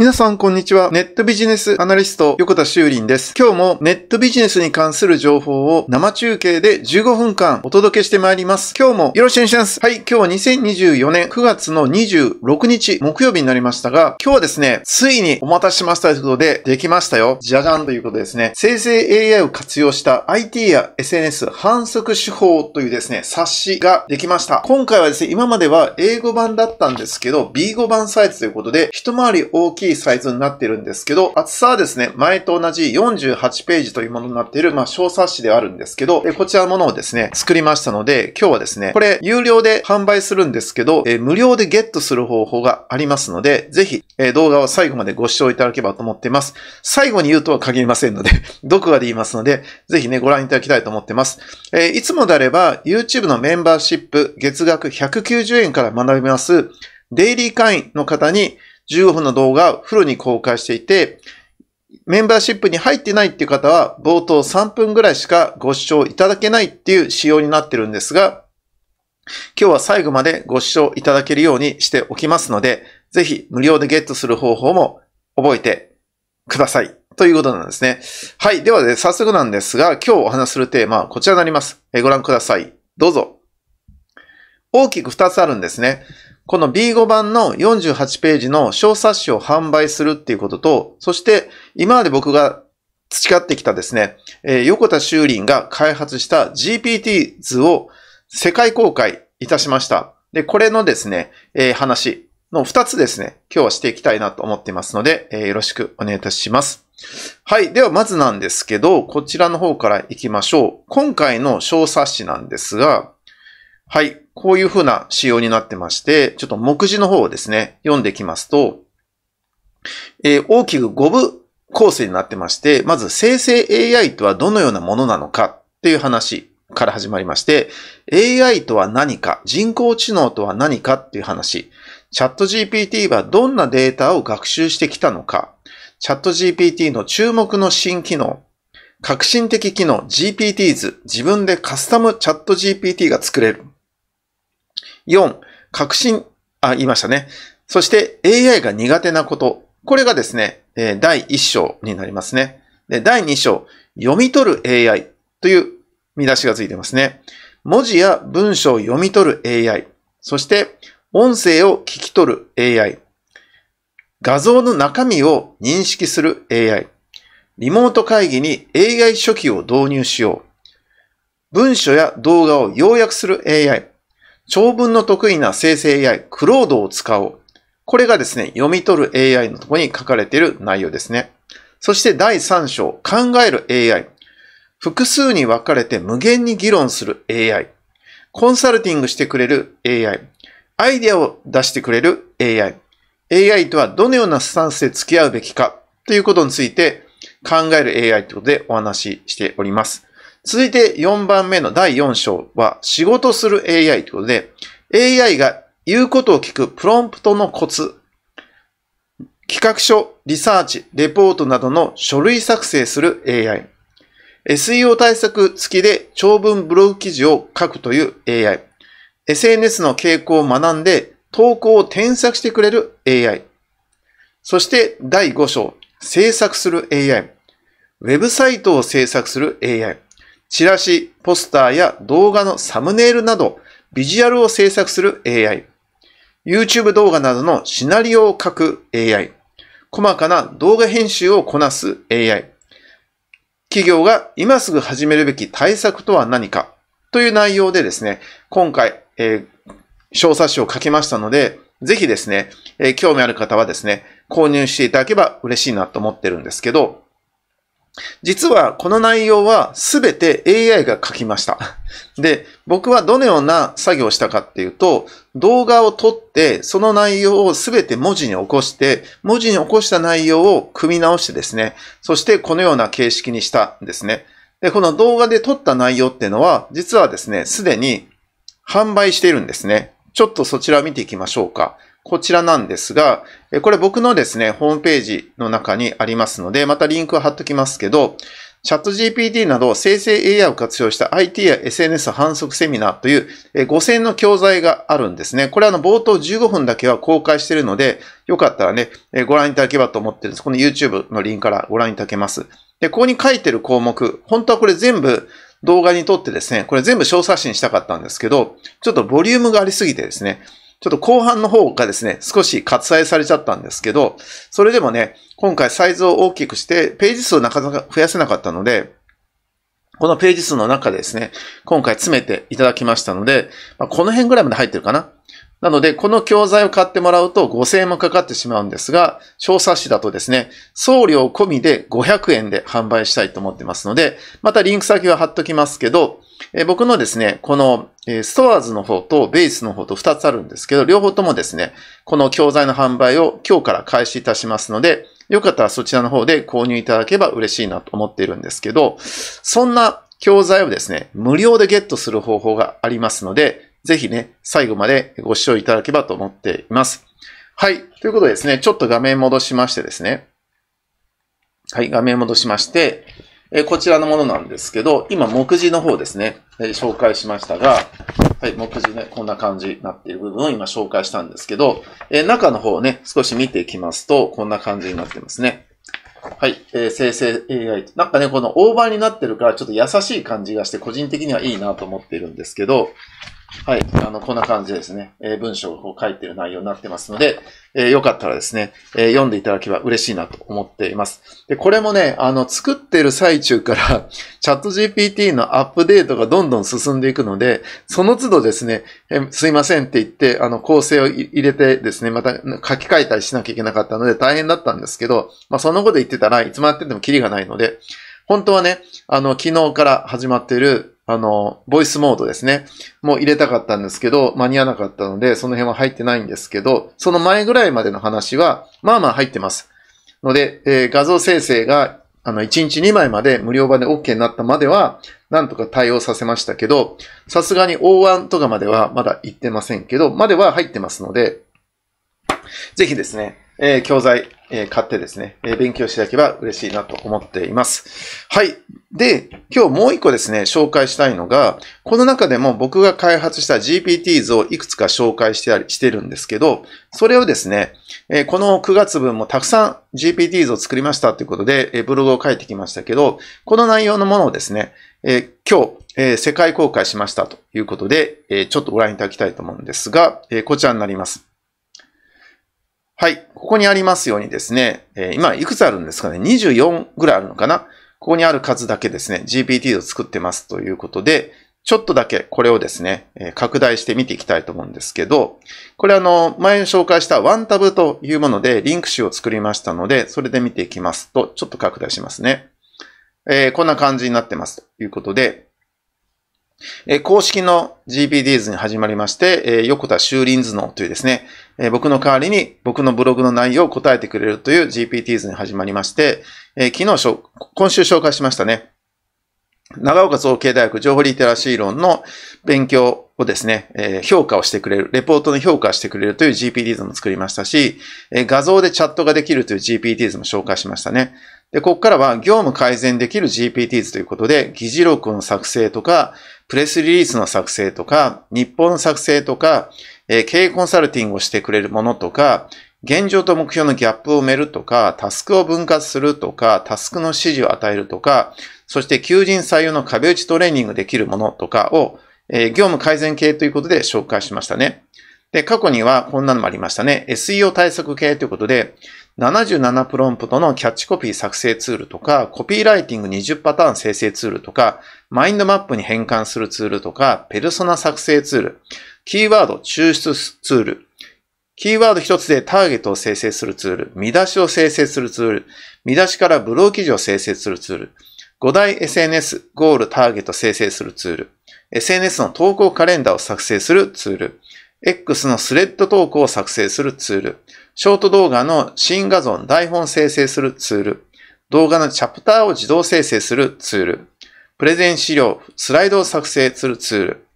皆さんこんにちは。ネットビジネスアナリスト横田修林です。今日もネットビジネスに関する情報を生中継で15分間お届けしてまいります。今日もよろしくお願いします。はい、今日は2024年9月の26日木曜日になりましたが、今日はですね、ついにお待たせしましたということで、できましたよ。じゃじゃんということですね。生成 AI を活用した IT や SNS 反則手法というですね、冊子ができました。今回はですね、今までは英語版だったんですけど、B5 版サイズということで、一回り大きいいいサイズになってるんですけど、厚さはですね、前と同じ48ページというものになっている、まあ、小冊子であるんですけど、えこちらのものをですね、作りましたので、今日はですね、これ、有料で販売するんですけど、え無料でゲットする方法がありますので、ぜひ、え動画を最後までご視聴いただければと思っています。最後に言うとは限りませんので どこかで言いますので、ぜひね、ご覧いただきたいと思ってます。えいつもであれば、YouTube のメンバーシップ、月額190円から学びます、デイリー会員の方に、15分の動画をフルに公開していて、メンバーシップに入ってないっていう方は、冒頭3分ぐらいしかご視聴いただけないっていう仕様になってるんですが、今日は最後までご視聴いただけるようにしておきますので、ぜひ無料でゲットする方法も覚えてください。ということなんですね。はい。では、ね、早速なんですが、今日お話するテーマはこちらになります。えご覧ください。どうぞ。大きく2つあるんですね。この B5 版の48ページの小冊子を販売するっていうことと、そして今まで僕が培ってきたですね、え横田修林が開発した GPT 図を世界公開いたしました。で、これのですね、え話の2つですね、今日はしていきたいなと思っていますので、えよろしくお願いいたします。はい。では、まずなんですけど、こちらの方から行きましょう。今回の小冊子なんですが、はい。こういう風な仕様になってまして、ちょっと目次の方をですね、読んでいきますと、えー、大きく5部構成になってまして、まず生成 AI とはどのようなものなのかっていう話から始まりまして、AI とは何か、人工知能とは何かっていう話、チャット GPT はどんなデータを学習してきたのか、チャット GPT の注目の新機能、革新的機能 GPTs、自分でカスタムチャット GPT が作れる4、革新、あ、言いましたね。そして AI が苦手なこと。これがですね、第1章になりますね。で、第2章、読み取る AI という見出しがついてますね。文字や文章を読み取る AI。そして、音声を聞き取る AI。画像の中身を認識する AI。リモート会議に AI 初期を導入しよう。文書や動画を要約する AI。長文の得意な生成 AI、クロードを使おう。これがですね、読み取る AI のとこに書かれている内容ですね。そして第3章、考える AI。複数に分かれて無限に議論する AI。コンサルティングしてくれる AI。アイデアを出してくれる AI。AI とはどのようなスタンスで付き合うべきかということについて考える AI ということでお話ししております。続いて4番目の第4章は仕事する AI ということで、AI が言うことを聞くプロンプトのコツ、企画書、リサーチ、レポートなどの書類作成する AI、SEO 対策付きで長文ブログ記事を書くという AI、SNS の傾向を学んで投稿を添削してくれる AI、そして第5章、制作する AI、ウェブサイトを制作する AI、チラシ、ポスターや動画のサムネイルなど、ビジュアルを制作する AI、YouTube 動画などのシナリオを書く AI、細かな動画編集をこなす AI、企業が今すぐ始めるべき対策とは何かという内容でですね、今回、えー、小冊子を書きましたので、ぜひですね、えー、興味ある方はですね、購入していただけば嬉しいなと思ってるんですけど、実はこの内容は全て AI が書きました。で、僕はどのような作業をしたかっていうと、動画を撮って、その内容を全て文字に起こして、文字に起こした内容を組み直してですね、そしてこのような形式にしたんですね。で、この動画で撮った内容っていうのは、実はですね、すでに販売しているんですね。ちょっとそちら見ていきましょうか。こちらなんですが、これ僕のですね、ホームページの中にありますので、またリンクを貼っときますけど、チャット GPT など生成 AI を活用した IT や SNS 反則セミナーという5000の教材があるんですね。これあの冒頭15分だけは公開しているので、よかったらね、ご覧いただければと思ってるんです。この YouTube のリンクからご覧いただけます。で、ここに書いてる項目、本当はこれ全部動画に撮ってですね、これ全部小冊子にしたかったんですけど、ちょっとボリュームがありすぎてですね、ちょっと後半の方がですね、少し割愛されちゃったんですけど、それでもね、今回サイズを大きくして、ページ数をなかなか増やせなかったので、このページ数の中でですね、今回詰めていただきましたので、まあ、この辺ぐらいまで入ってるかな。なので、この教材を買ってもらうと5000円もかかってしまうんですが、小冊子だとですね、送料込みで500円で販売したいと思ってますので、またリンク先は貼っときますけど、え僕のですね、この、えストアーズの方とベースの方と2つあるんですけど、両方ともですね、この教材の販売を今日から開始いたしますので、よかったらそちらの方で購入いただけば嬉しいなと思っているんですけど、そんな教材をですね、無料でゲットする方法がありますので、ぜひね、最後までご視聴いただければと思っています。はい。ということでですね、ちょっと画面戻しましてですね。はい、画面戻しまして、えこちらのものなんですけど、今、目次の方ですね、え紹介しましたが、はい、目次ね、こんな感じになっている部分を今紹介したんですけど、え中の方をね、少し見ていきますと、こんな感じになってますね。はい、えー、生成 AI。なんかね、このオーバーになってるから、ちょっと優しい感じがして、個人的にはいいなと思ってるんですけど、はい。あの、こんな感じですね、えー、文章を書いてる内容になってますので、えー、よかったらですね、えー、読んでいただけば嬉しいなと思っています。で、これもね、あの、作ってる最中から、チャット GPT のアップデートがどんどん進んでいくので、その都度ですね、えー、すいませんって言って、あの、構成を入れてですね、また書き換えたりしなきゃいけなかったので大変だったんですけど、まあ、そのこと言ってたらいつまでやっててもキリがないので、本当はね、あの、昨日から始まっている、あの、ボイスモードですね。もう入れたかったんですけど、間に合わなかったので、その辺は入ってないんですけど、その前ぐらいまでの話は、まあまあ入ってます。ので、えー、画像生成が、あの、1日2枚まで無料版で OK になったまでは、なんとか対応させましたけど、さすがに O1 とかまではまだ行ってませんけど、までは入ってますので、ぜひですね、えー、教材え買ってですね、え勉強していただければ嬉しいなと思っています。はい。で、今日もう一個ですね、紹介したいのが、この中でも僕が開発した GPTs をいくつか紹介してありしてるんですけど、それをですね、えこの9月分もたくさん GPTs を作りましたということで、えブログを書いてきましたけど、この内容のものをですね、え今日、え世界公開しましたということで、えちょっとご覧いただきたいと思うんですが、えこちらになります。はい。ここにありますようにですね、えー、今いくつあるんですかね ?24 ぐらいあるのかなここにある数だけですね、GPT を作ってますということで、ちょっとだけこれをですね、えー、拡大して見ていきたいと思うんですけど、これあの、前に紹介したワンタブというものでリンク集を作りましたので、それで見ていきますと、ちょっと拡大しますね。えー、こんな感じになってますということで、公式の GPDs に始まりまして、横田修林頭脳というですね、僕の代わりに僕のブログの内容を答えてくれるという GPTs に始まりまして、昨日、今週紹介しましたね、長岡造形大学情報リテラシー論の勉強をですね、え評価をしてくれる、レポートの評価をしてくれるという GPTs も作りましたし、え画像でチャットができるという GPTs も紹介しましたね。で、ここからは業務改善できる GPTs ということで、議事録の作成とか、プレスリリースの作成とか、日報の作成とか、え経営コンサルティングをしてくれるものとか、現状と目標のギャップを埋めるとか、タスクを分割するとか、タスクの指示を与えるとか、そして求人採用の壁打ちトレーニングできるものとかを、えー、業務改善系ということで紹介しましたね。で、過去にはこんなのもありましたね。SEO 対策系ということで、77プロンプトのキャッチコピー作成ツールとか、コピーライティング20パターン生成ツールとか、マインドマップに変換するツールとか、ペルソナ作成ツール、キーワード抽出ツール、キーワード一つでターゲットを生成するツール、見出しを生成するツール、見出しからブロー記事を生成するツール、5大 SNS、ゴール、ターゲット生成するツール、SNS の投稿カレンダーを作成するツール、X のスレッド投稿を作成するツール、ショート動画の新画像、台本生成するツール、動画のチャプターを自動生成するツール、プレゼン資料、スライドを作成するツール、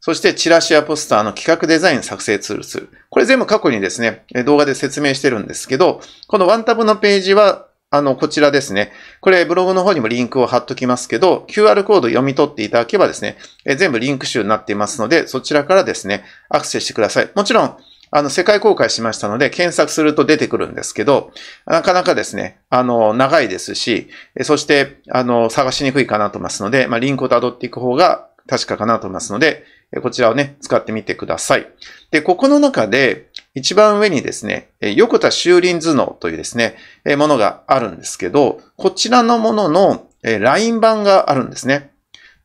そしてチラシやポスターの企画デザイン作成ツールツール。これ全部過去にですね、動画で説明してるんですけど、このワンタブのページは、あの、こちらですね。これブログの方にもリンクを貼っときますけど、QR コード読み取っていただけばですね、全部リンク集になっていますので、そちらからですね、アクセスしてください。もちろん、あの、世界公開しましたので、検索すると出てくるんですけど、なかなかですね、あの、長いですし、そして、あの、探しにくいかなと思いますので、まあ、リンクを辿っていく方が確かかなと思いますので、こちらをね、使ってみてください。で、ここの中で、一番上にですね、横田修林頭脳というですね、ものがあるんですけど、こちらのもののライン版があるんですね。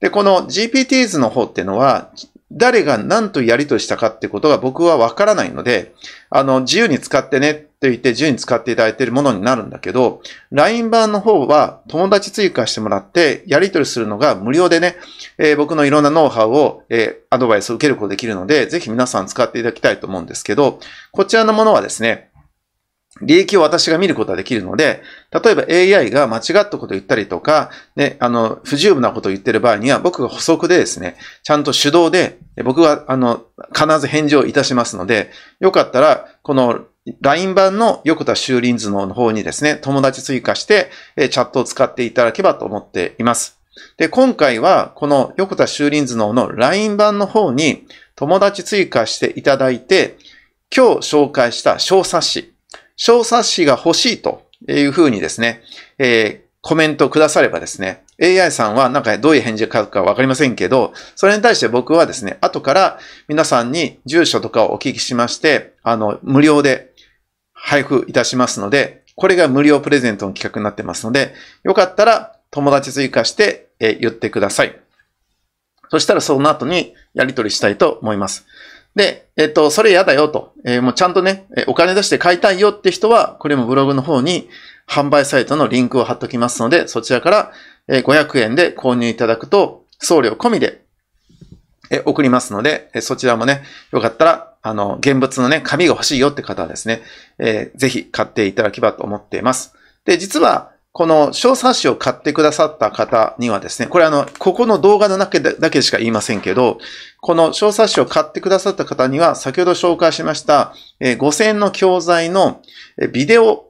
で、この GPTs の方っていうのは、誰が何とやりとしたかってことが僕はわからないので、あの、自由に使ってねって言って自由に使っていただいているものになるんだけど、LINE 版の方は友達追加してもらって、やり取りするのが無料でね、えー、僕のいろんなノウハウを、えー、アドバイスを受けることができるので、ぜひ皆さん使っていただきたいと思うんですけど、こちらのものはですね、利益を私が見ることができるので、例えば AI が間違ったことを言ったりとか、ね、あの、不十分なことを言ってる場合には、僕が補足でですね、ちゃんと手動で、僕は、あの、必ず返事をいたしますので、よかったら、この LINE 版の横田修林図の方にですね、友達追加して、チャットを使っていただければと思っています。で、今回は、この横田修林図のの LINE 版の方に、友達追加していただいて、今日紹介した小冊子、小冊子が欲しいというふうにですね、えー、コメントくださればですね、AI さんはなんかどういう返事を書くかわかりませんけど、それに対して僕はですね、後から皆さんに住所とかをお聞きしまして、あの、無料で配布いたしますので、これが無料プレゼントの企画になってますので、よかったら友達追加して、え言ってください。そしたらその後にやり取りしたいと思います。で、えっと、それ嫌だよと、えー、もうちゃんとね、お金出して買いたいよって人は、これもブログの方に販売サイトのリンクを貼っときますので、そちらから500円で購入いただくと、送料込みで送りますので、そちらもね、よかったら、あの、現物のね、紙が欲しいよって方はですね、えー、ぜひ買っていただければと思っています。で、実は、この小冊子を買ってくださった方にはですね、これあの、ここの動画の中だけしか言いませんけど、この小冊子を買ってくださった方には、先ほど紹介しました、5000円の教材のビデオ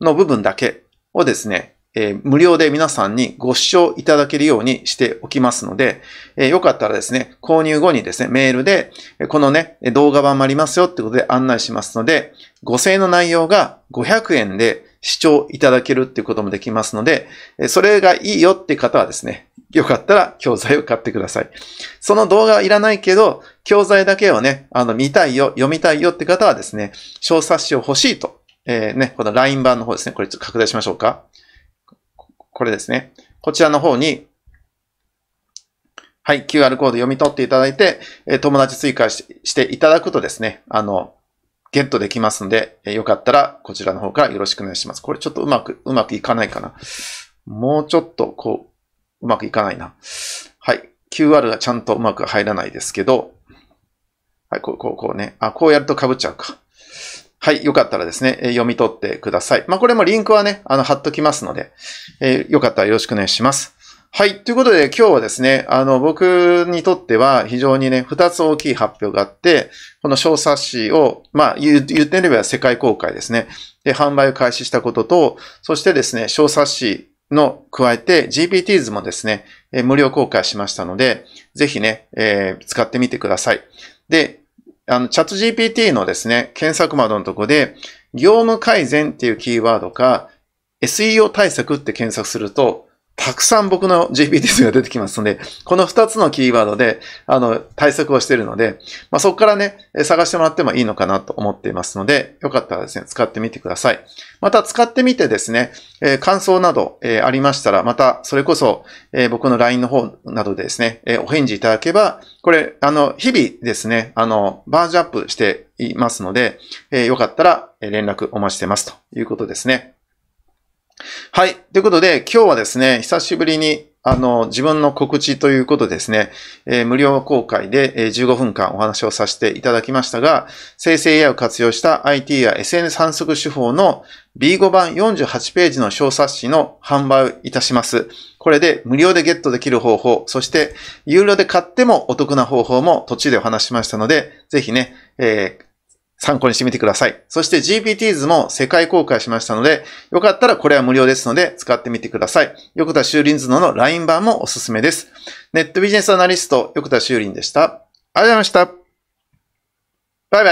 の部分だけをですね、無料で皆さんにご視聴いただけるようにしておきますので、よかったらですね、購入後にですね、メールで、このね、動画版もありますよってことで案内しますので、5000円の内容が500円で、視聴いただけるっていうこともできますので、それがいいよって方はですね、よかったら教材を買ってください。その動画はいらないけど、教材だけをね、あの、見たいよ、読みたいよって方はですね、小冊子を欲しいと、えー、ね、この LINE 版の方ですね、これちょっと拡大しましょうか。これですね。こちらの方に、はい、QR コード読み取っていただいて、友達追加していただくとですね、あの、ゲットできますんで、よかったらこちらの方からよろしくお願いします。これちょっとうまく、うまくいかないかな。もうちょっとこう、うまくいかないな。はい。QR がちゃんとうまく入らないですけど、はい、こう、こう、こうね。あ、こうやると被っちゃうか。はい、よかったらですね、読み取ってください。まあ、これもリンクはね、あの、貼っときますので、えー、よかったらよろしくお願いします。はい。ということで、今日はですね、あの、僕にとっては非常にね、二つ大きい発表があって、この小冊子を、まあ、言ってみれば世界公開ですね。で、販売を開始したことと、そしてですね、小冊子の加えて GPTs もですね、無料公開しましたので、ぜひね、えー、使ってみてください。で、あの、チャット GPT のですね、検索窓のとこで、業務改善っていうキーワードか、SEO 対策って検索すると、たくさん僕の GPT-2 が出てきますので、この2つのキーワードで、あの、対策をしているので、まあ、そこからね、探してもらってもいいのかなと思っていますので、よかったらですね、使ってみてください。また使ってみてですね、えー、感想など、えー、ありましたら、また、それこそ、えー、僕の LINE の方などでですね、えお返事いただけば、これ、あの、日々ですね、あの、バージョンアップしていますので、えよかったら連絡お待ちしてますということですね。はい。ということで、今日はですね、久しぶりに、あの、自分の告知ということですね、えー、無料公開で、えー、15分間お話をさせていただきましたが、生成 AI を活用した IT や SNS 反則手法の B5 版48ページの小冊子の販売いたします。これで無料でゲットできる方法、そして有料で買ってもお得な方法も途中でお話しましたので、ぜひね、えー参考にしてみてください。そして GPTs も世界公開しましたので、よかったらこれは無料ですので使ってみてください。横田修林図のの LINE 版もおすすめです。ネットビジネスアナリスト、横田修林でした。ありがとうございました。バイバイ。